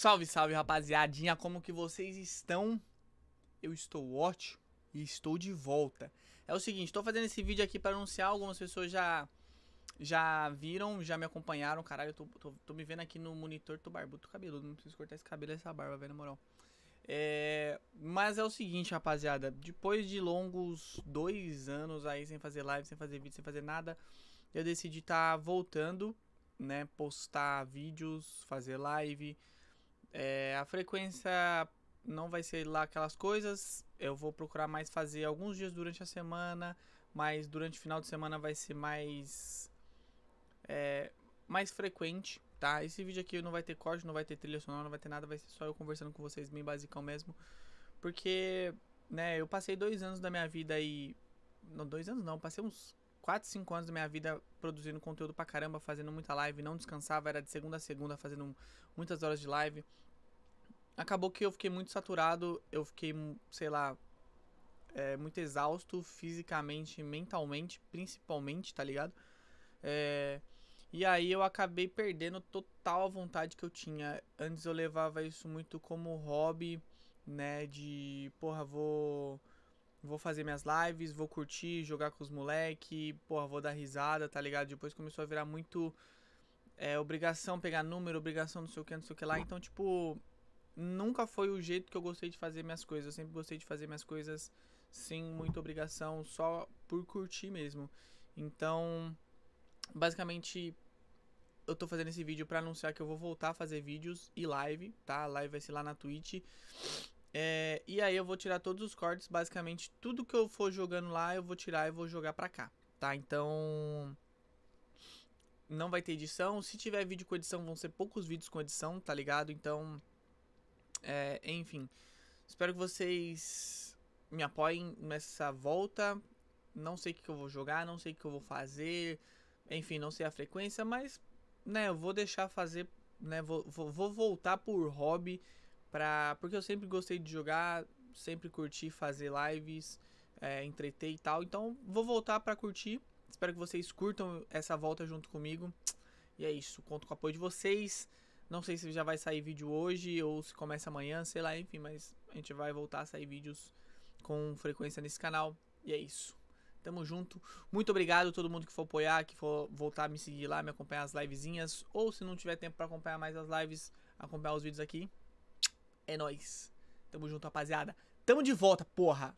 Salve, salve rapaziadinha, como que vocês estão? Eu estou ótimo e estou de volta. É o seguinte, estou fazendo esse vídeo aqui para anunciar, algumas pessoas já já viram, já me acompanharam, caralho, eu tô, tô, tô me vendo aqui no monitor, tô barbudo, tô cabeludo, não preciso cortar esse cabelo e essa barba, velho, na moral. É, mas é o seguinte, rapaziada, depois de longos dois anos aí sem fazer live, sem fazer vídeo, sem fazer nada, eu decidi estar tá voltando, né, postar vídeos, fazer live... É, a frequência não vai ser lá aquelas coisas. Eu vou procurar mais fazer alguns dias durante a semana, mas durante o final de semana vai ser mais é, mais frequente, tá? Esse vídeo aqui não vai ter corte, não vai ter trilha sonora, não vai ter nada, vai ser só eu conversando com vocês bem basicão mesmo, porque né, eu passei dois anos da minha vida aí, não dois anos não, passei uns 4, 5 anos da minha vida produzindo conteúdo pra caramba, fazendo muita live, não descansava, era de segunda a segunda fazendo muitas horas de live. Acabou que eu fiquei muito saturado, eu fiquei, sei lá, é, muito exausto fisicamente, mentalmente, principalmente, tá ligado? É, e aí eu acabei perdendo total a vontade que eu tinha. Antes eu levava isso muito como hobby, né? De, porra, vou vou fazer minhas lives, vou curtir, jogar com os moleques porra, vou dar risada, tá ligado? Depois começou a virar muito é, obrigação pegar número, obrigação não sei o que, não sei o que lá. Então, tipo, nunca foi o jeito que eu gostei de fazer minhas coisas. Eu sempre gostei de fazer minhas coisas sem muita obrigação, só por curtir mesmo. Então, basicamente, eu tô fazendo esse vídeo para anunciar que eu vou voltar a fazer vídeos e live, tá? A live vai ser lá na Twitch. É, e aí eu vou tirar todos os cortes, basicamente tudo que eu for jogando lá eu vou tirar e vou jogar pra cá, tá? Então não vai ter edição, se tiver vídeo com edição vão ser poucos vídeos com edição, tá ligado? Então, é, enfim, espero que vocês me apoiem nessa volta, não sei o que eu vou jogar, não sei o que eu vou fazer, enfim, não sei a frequência, mas, né, eu vou deixar fazer, né, vou, vou, vou voltar por hobby, Pra... Porque eu sempre gostei de jogar, sempre curti fazer lives, é, entretei e tal. Então vou voltar para curtir. Espero que vocês curtam essa volta junto comigo. E é isso, conto com o apoio de vocês. Não sei se já vai sair vídeo hoje ou se começa amanhã, sei lá, enfim, mas a gente vai voltar a sair vídeos com frequência nesse canal. E é isso. Tamo junto. Muito obrigado a todo mundo que for apoiar, que for voltar a me seguir lá, me acompanhar as livezinhas. Ou se não tiver tempo para acompanhar mais as lives, acompanhar os vídeos aqui. É nóis. Tamo junto, rapaziada. Tamo de volta, porra.